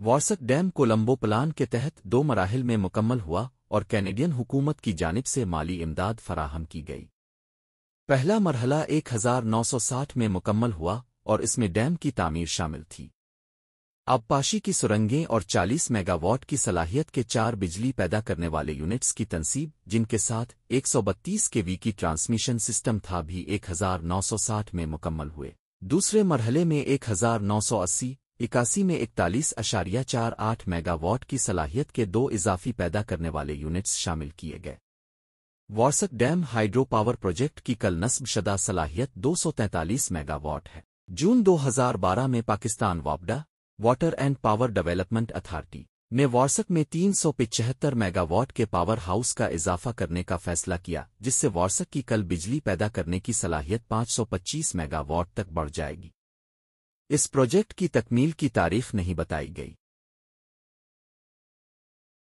वार्सक dam Colombo plan के तहत दो मराहल में मुकम्मल हुआ और कैनेडियन हुकूमत की जानब से माली इमदाद फराहम की गई पहला मरहला 1960 में मुकम्मल हुआ और इसमें डैम की तामीर शामिल थी आबपाशी की सुरंगें और 40 मेगावाट की सलाहियत के चार बिजली पैदा करने वाले यूनिट्स की तनसीब जिनके साथ 132 के वी की ट्रांसमिशन सिस्टम था भी 1960 में मुकम्मल हुए दूसरे मरहले में 1980, इक्यासी में इकतालीस अशारिया चार आठ मेगावाट की सलाहियत के दो इजाफी पैदा करने वाले यूनिट्स शामिल किए गए Warsak dam hydro power project की कल नस्बशदा सलाहियत 243 मेगावाट है जून 2012 में पाकिस्तान वापडा water and power development authority ने वार्सक में तीन सौ पिचहत्तर मेगावाट के पावर हाउस का इजाफा करने का फैसला किया जिससे वार्सक की कल बिजली पैदा करने की सलाहियत 525 मेगावाट तक बढ़ जाएगी इस प्रोजेक्ट की तकमील की तारीख नहीं बताई गई